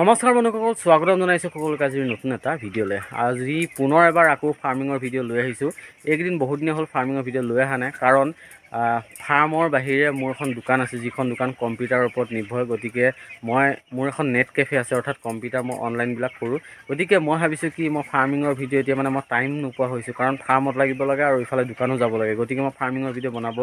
নমস্কাৰ বন্ধুসকল স্বাগতম জনাইছোঁ সকলোকে আজিৰ নতুন এটা ভিডিঅ'লৈ আজি পুনৰ এবাৰ আকৌ ফাৰ্মিঙৰ ভিডিঅ' লৈ আহিছোঁ এইকেইদিন বহুদিনে হ'ল ফাৰ্মিঙৰ ভিডিঅ' লৈ অহা নাই কাৰণ ফাৰ্মৰ বাহিৰে মোৰ এখন দোকান আছে যিখন দোকান কম্পিউটাৰৰ ওপৰত নিৰ্ভৰ গতিকে মই মোৰ এখন নেট কেফে আছে অৰ্থাৎ কম্পিউটাৰ মই অনলাইনবিলাক কৰোঁ গতিকে মই ভাবিছোঁ কি মই ফাৰ্মিঙৰ ভিডিঅ' এতিয়া মানে মই টাইম নোপোৱা হৈছোঁ কাৰণ ফাৰ্মত লাগিব লাগে আৰু ইফালে দোকানো যাব লাগে গতিকে মই ফাৰ্মিঙৰ ভিডিঅ' বনাব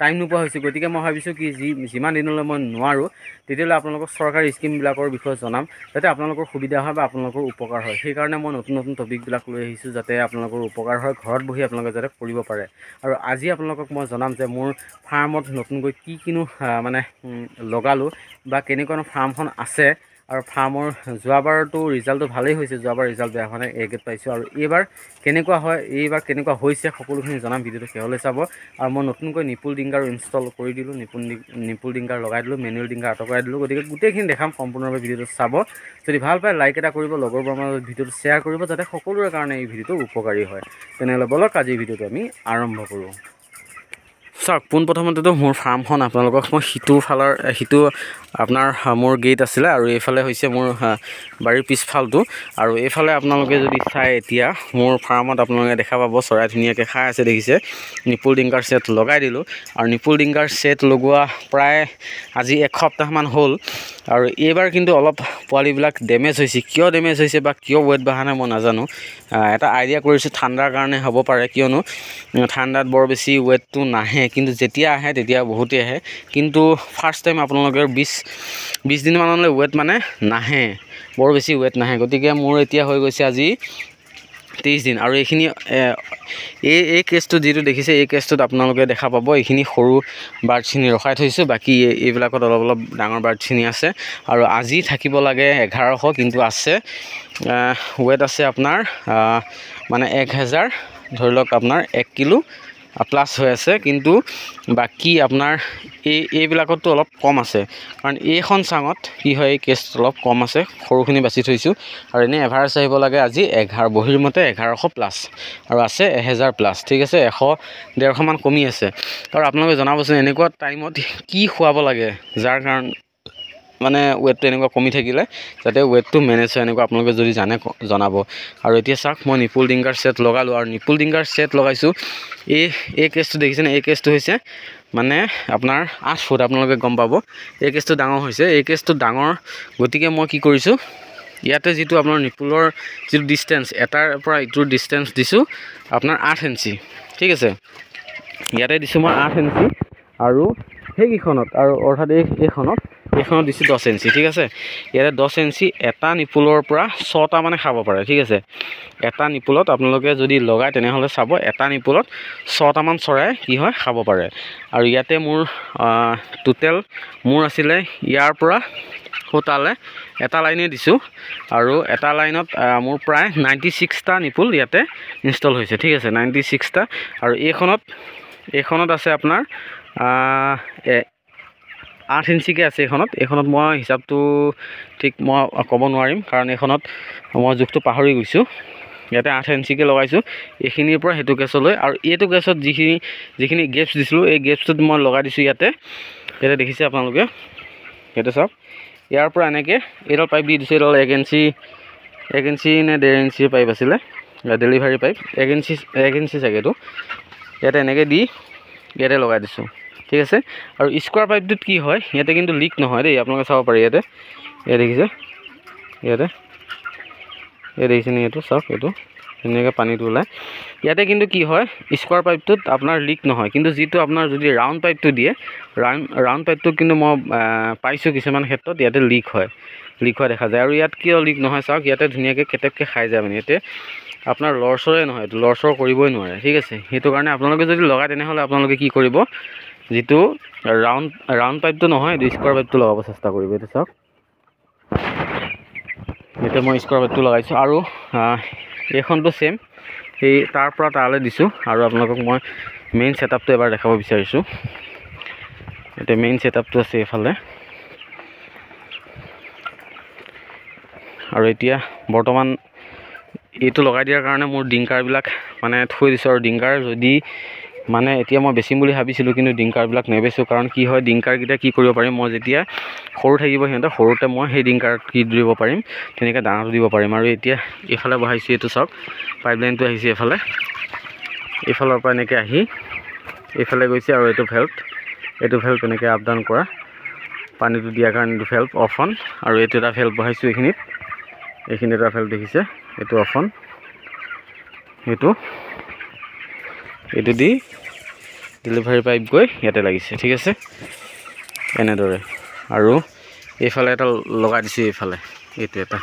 টাইম নোপোৱা হৈছোঁ গতিকে মই ভাবিছোঁ কি যি যিমান দিনলৈ মই নোৱাৰোঁ তেতিয়ালৈ আপোনালোকক চৰকাৰী স্কিমবিলাকৰ বিষয়ে জনাম যাতে আপোনালোকৰ সুবিধা হয় বা আপোনালোকৰ উপকাৰ হয় সেইকাৰণে মই নতুন নতুন টপিকবিলাক লৈ আহিছোঁ যাতে আপোনালোকৰ উপকাৰ হয় ঘৰত বহি আপোনালোকে যাতে কৰিব পাৰে আৰু আজি আপোনালোকক মই জনাম যে যে মোৰ ফাৰ্মত নতুনকৈ কি কিনো মানে লগালোঁ বা কেনেকুৱা ফাৰ্মখন আছে আৰু ফাৰ্মৰ যোৱাবাৰতো ৰিজাল্টটো ভালেই হৈছে যোৱাবাৰ ৰিজাল্ট বেয়া হোৱা নাই এগ্ৰেড পাইছোঁ আৰু এইবাৰ কেনেকুৱা হয় এইবাৰ কেনেকুৱা হৈছে সকলোখিনি জনাম ভিডিঅ'টো শেহলৈ চাব আৰু মই নতুনকৈ নিপুল ডিংগাৰো ইনষ্টল কৰি দিলোঁ নিপুল নিপুল ডিংগাৰ লগাই দিলোঁ মেনুৱেল ডিংগাৰ আঁতৰ কৰাই দিলোঁ গতিকে গোটেইখিনি দেখাম সম্পূৰ্ণভাৱে ভিডিঅ'টো চাব যদি ভাল পায় লাইক এটা কৰিব লগৰবোৰৰ মাজত ভিডিঅ'টো শ্বেয়াৰ কৰিব যাতে সকলোৰে কাৰণে এই ভিডিঅ'টো উপকাৰী হয় তেনেহ'লে বলক আজিৰ ভিডিঅ'টো আমি আৰম্ভ কৰোঁ চাওক পোনপ্ৰথমতেতো মোৰ ফাৰ্মখন আপোনালোকক মই সিটো ফালৰ সিটো আপোনাৰ মোৰ গেট আছিলে আৰু এইফালে হৈছে মোৰ বাৰীৰ পিছফালটো আৰু এইফালে আপোনালোকে যদি চাই এতিয়া মোৰ ফাৰ্মত আপোনালোকে দেখা পাব চৰাই ধুনীয়াকৈ খাই আছে দেখিছে নিপুল ডিংকাৰ ছেট লগাই দিলোঁ আৰু নিপুল ডিংকাৰ ছেট লগোৱা প্ৰায় আজি এসপ্তাহমান হ'ল আৰু এইবাৰ কিন্তু অলপ পোৱালিবিলাক ডেমেজ হৈছে কিয় ডেমেজ হৈছে বা কিয় ৱেট বাঢ়া নাই মই নাজানো এটা আইডিয়া কৰিছোঁ ঠাণ্ডাৰ কাৰণে হ'ব পাৰে কিয়নো ঠাণ্ডাত বৰ বেছি ৱেটটো নাহে কিন্তু যেতিয়া আহে তেতিয়া বহুতেই আহে কিন্তু ফাৰ্ষ্ট টাইম আপোনালোকে বিছ বিছ দিনমানলৈ ৱেট মানে নাহে বৰ বেছি ৱেট নাহে গতিকে মোৰ এতিয়া হৈ গৈছে আজি ত্ৰিছ দিন আৰু এইখিনি এই এই কেছটো যিটো দেখিছে এই কেছটোত আপোনালোকে দেখা পাব এইখিনি সৰু বাৰ্ডছখিনি ৰখাই থৈছোঁ বাকী এইবিলাকত অলপ অলপ ডাঙৰ বাৰ্ডছখিনি আছে আৰু আজি থাকিব লাগে এঘাৰশ কিন্তু আছে ৱেট আছে আপোনাৰ মানে এক হেজাৰ ধৰি লওক আপোনাৰ এক কিলো প্লাছ হৈ আছে কিন্তু বাকী আপোনাৰ এই এইবিলাকতো অলপ কম আছে কাৰণ এইখন চাঙত কি হয় এই কেছ অলপ কম আছে সৰুখিনি বাছি থৈছোঁ আৰু এনেই এভাৰেজ আহিব লাগে আজি এঘাৰ বহিৰ মতে এঘাৰশ প্লাছ আৰু আছে এহেজাৰ প্লাছ ঠিক আছে এশ ডেৰশমান কমি আছে আৰু আপোনালোকে জনাবচোন এনেকুৱা টাইমত কি খোৱাব লাগে যাৰ কাৰণ মানে ৱেটটো এনেকুৱা কমি থাকিলে যাতে ৱেটটো মেনেজ হয় এনেকুৱা আপোনালোকে যদি জানে জনাব আৰু এতিয়া চাওক মই নিপুল ডিংগাৰ ছেট লগালোঁ আৰু নিপুল ডিংগাৰ ছেট লগাইছোঁ এই এই কেছটো দেখিছেনে এই কেছটো হৈছে মানে আপোনাৰ আঠ ফুট আপোনালোকে গম পাব এই কেছটো ডাঙৰ হৈছে এই কেছটো ডাঙৰ গতিকে মই কি কৰিছোঁ ইয়াতে যিটো আপোনাৰ নিপুলৰ যিটো ডিষ্টেঞ্চ এটাৰ পৰা ইটোৰ ডিষ্টেঞ্চ দিছোঁ আপোনাৰ আঠ ইঞ্চি ঠিক আছে ইয়াতে দিছোঁ মই আঠ ইঞ্চি আৰু সেইকেইখনত আৰু অৰ্থাৎ এই এইখনত এইখনত দিছে দহ ইঞ্চি ঠিক আছে ইয়াতে দহ ইঞ্চি এটা নিপুলৰ পৰা ছটা মানে খাব পাৰে ঠিক আছে এটা নিপুলত আপোনালোকে যদি লগায় তেনেহ'লে চাব এটা নিপুলত ছটামান চৰাই কি হয় খাব পাৰে আৰু ইয়াতে মোৰ টোটেল মোৰ আছিলে ইয়াৰ পৰা সোতালে এটা লাইনে দিছোঁ আৰু এটা লাইনত মোৰ প্ৰায় নাইণ্টি ছিক্সটা নিপুল ইয়াতে ইনষ্টল হৈছে ঠিক আছে নাইণ্টি ছিক্সটা আৰু এইখনত এইখনত আছে আপোনাৰ আঠ ইঞ্চিকে আছে এইখনত এইখনত মই হিচাপটো ঠিক মই ক'ব নোৱাৰিম কাৰণ এইখনত মই জোখটো পাহৰি গৈছোঁ ইয়াতে আঠ ইঞ্চিকে লগাইছোঁ এইখিনিৰ পৰা সেইটো গেছলৈ আৰু এইটো গেছত যিখিনি যিখিনি গেপছ দিছিলোঁ এই গেপছটোত মই লগাই দিছোঁ ইয়াতে ইয়াতে দেখিছে আপোনালোকে সেইটো চাওক ইয়াৰ পৰা এনেকৈ এইডাল পাইপ দি দিছোঁ এইডাল এক ইঞ্চি এক ইঞ্চি নে ডেৰ ইঞ্চিৰ পাইপ আছিলে ডেলিভাৰী পাইপ এক ইঞ্চি এক ইঞ্চি চাগে এইটো ইয়াতে এনেকৈ দি ইয়াতে লগাই দিছোঁ ঠিক আছে আর স্কোয়ার পাইপ কি হয় ইয়াতে কিন্তু লিক নহয় দেই আপনারা চাব পারি ইয়াতে ইয়া দেখিছে ইয়াতে ইয়া দেখিছে নি এটো সব এটো ধুনিয়াকে পানি ওলায় ইয়াতে কিন্তু কি হয় স্কোয়ার পাইপ আপনার লিক নহয় কিন্তু যেটা আপনার যদি রাউন্ড পাইপ দিয়ে রাউন্ড রাউন্ড পাইপ কিন্তু মানে পাইছো কিছু ক্ষেত্রে ইয়াতে লিক হয় লিক হওয়া দেখা যায় আর ইয়াত কিয় লিক নহয় সব ইয়াতে ধুনিয়াকে কেটেককে খাই যায় মানে ইয়াতে আপনার লরসরে নয় লরসর করবই নয় ঠিক আছে সেইটার কারণে আপনাদের যদি লগায় তেনহলে আপনাদের কি করবেন যিটো ৰাউণ্ড ৰাউণ্ড পাইপটো নহয় এইটো স্কুৱাৰ পাইপটো লগাব চেষ্টা কৰিব এইটো চাওক এতিয়া মই স্কুৱাৰ পাইপটো লগাইছোঁ আৰু এইখনটো ছেম সেই তাৰপৰা তালৈ দিছোঁ আৰু আপোনালোকক মই মেইন ছেটআপটো এবাৰ দেখাব বিচাৰিছোঁ এতিয়া মেইন ছেটআপটো আছে এইফালে আৰু এতিয়া বৰ্তমান এইটো লগাই দিয়াৰ কাৰণে মোৰ ডিংকাৰবিলাক মানে থৈ দিছোঁ আৰু ডিংকাৰ যদি মানে এতিয়া মই বেচিম বুলি ভাবিছিলোঁ কিন্তু ডিংকাৰবিলাক নেবেচোঁ কাৰণ কি হয় ডিংকাৰকেইটা কি কৰিব পাৰিম মই যেতিয়া সৰু থাকিব সিহঁতে সৰুতে মই সেই ডিংকাৰত কি দিব পাৰিম তেনেকৈ দানাটো দিব পাৰিম আৰু এতিয়া এইফালে বহাইছোঁ এইটো চাওক পাইপলাইনটো আহিছে এফালে এইফালৰ পৰা এনেকৈ আহি এইফালে গৈছে আৰু এইটো ভেল্ভ এইটো ভেল্ভ এনেকৈ আপ ডাউন কৰা পানীটো দিয়াৰ কাৰণে এইটো ভেল্ভ অফ অন আৰু এইটো এটা ভেল্ভ বহাইছোঁ এইখিনিত এইখিনি এটা ভেল্ভ দেখিছে এইটো অফ অন সেইটো এইটো দি ডেলিভাৰী পাইপ গৈ ইয়াতে লাগিছে ঠিক আছে এনেদৰে আৰু এইফালে এটা লগাই দিছোঁ এইফালে এইটো এটা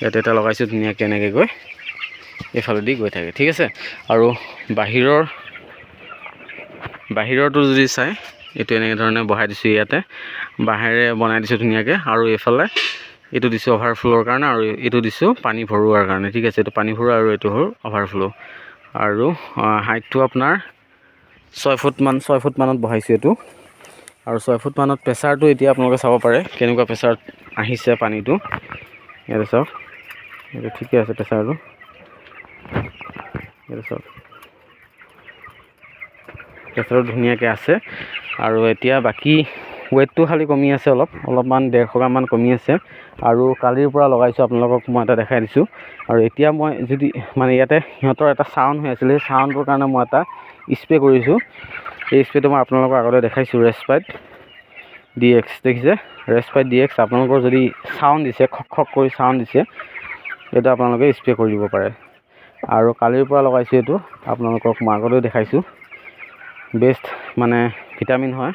ইয়াতে এটা লগাইছোঁ ধুনীয়াকৈ এনেকৈ গৈ এইফালেদি গৈ থাকে ঠিক আছে আৰু বাহিৰৰ বাহিৰৰটো যদি চাই এইটো এনেধৰণে বহাই দিছোঁ ইয়াতে বাঁহেৰে বনাই দিছোঁ ধুনীয়াকৈ আৰু এইফালে এইটো দিছোঁ অভাৰফ্ল'ৰ কাৰণে আৰু এইটো দিছোঁ পানী ভৰোৱাৰ কাৰণে ঠিক আছে এইটো পানী ভৰোৱা আৰু এইটো হ'ল অভাৰফ্ল' আৰু হাইটটো আপোনাৰ ছয় ফুটমান ছয় ফুটমানত বহাইছোঁ এইটো আৰু ছয় ফুটমানত প্ৰেছাৰটো এতিয়া আপোনালোকে চাব পাৰে কেনেকুৱা প্ৰেছাৰত আহিছে পানীটো ইয়াতে চাওক এইটো ঠিকে আছে প্ৰেছাৰটো ইয়াতে চাওক প্ৰেছাৰটো ধুনীয়াকৈ আছে আৰু এতিয়া বাকী ৱেইটটো খালী কমি আছে অলপ অলপমান ডেৰশ গ্ৰামমান কমি আছে আৰু কালিৰ পৰা লগাইছোঁ আপোনালোকক মই এটা দেখাই দিছোঁ আৰু এতিয়া মই যদি মানে ইয়াতে সিহঁতৰ এটা ছাউণ্ড হৈ আছিলে সেই ছাউণ্ডটোৰ কাৰণে মই এটা স্প্ৰে কৰিছোঁ এই স্প্ৰেটো মই আপোনালোকৰ আগতে দেখাইছোঁ ৰেচপাইট ডি এক্স দেখিছে ৰেচপাইট ডি এক্স আপোনালোকৰ যদি ছাউণ্ড দিছে খক খক কৰি ছাউণ্ড দিছে এইটো আপোনালোকে স্প্ৰে কৰি দিব পাৰে আৰু কালিৰ পৰা লগাইছোঁ এইটো আপোনালোকক মই আগতেও দেখাইছোঁ বেষ্ট মানে ভিটামিন হয়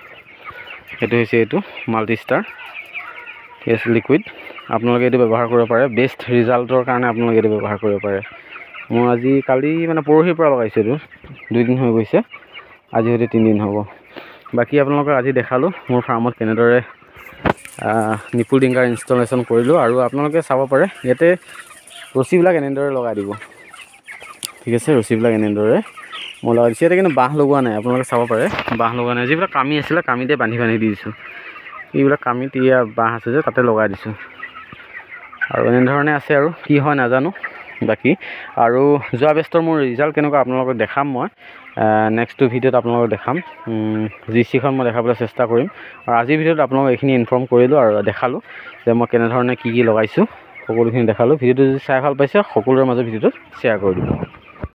এইটো হৈছে এইটো মাল্টিষ্টাৰ কেচ লিকুইড আপোনালোকে এইটো ব্যৱহাৰ কৰিব পাৰে বেষ্ট ৰিজাল্টৰ কাৰণে আপোনালোকে এইটো ব্যৱহাৰ কৰিব পাৰে মই আজি কালি মানে পৰহিৰ পৰা লগাইছোঁ এইটো দুদিন হৈ গৈছে আজি হয়তো তিনিদিন হ'ব বাকী আপোনালোকক আজি দেখালোঁ মোৰ ফাৰ্মত কেনেদৰে নিপুল ডিংকাৰ ইনষ্টলেশ্যন কৰিলোঁ আৰু আপোনালোকে চাব পাৰে ইয়াতে ৰচিবিলাক এনেদৰে লগাই দিব ঠিক আছে ৰচিবিলাক এনেদৰে মোৰ লগত দিছোঁ কিন্তু বাঁহ লগোৱা নাই আপোনালোকে চাব পাৰে বাঁহ লগোৱা নাই যিবিলাক কামি আছিলে কামিতে বান্ধি বান্ধি দিছোঁ এইবিলাক কামিত এয়া বাঁহ আছে যে তাতে লগাই দিছোঁ আৰু এনেধৰণে আছে আৰু কি হয় নাজানো বাকী আৰু যোৱা ব্যস্তৰ মোৰ ৰিজাল্ট কেনেকুৱা আপোনালোকক দেখাম মই নেক্সটটো ভিডিঅ'ত আপোনালোকক দেখাম জি চিখন মই দেখাবলৈ চেষ্টা কৰিম আৰু আজিৰ ভিডিঅ'ত আপোনালোকক এইখিনি ইনফৰ্ম কৰিলোঁ আৰু দেখালোঁ যে মই কেনেধৰণে কি কি লগাইছোঁ সকলোখিনি দেখালোঁ ভিডিঅ'টো যদি চাই ভাল পাইছে সকলোৰে মাজত ভিডিঅ'টো শ্বেয়াৰ কৰি দিলোঁ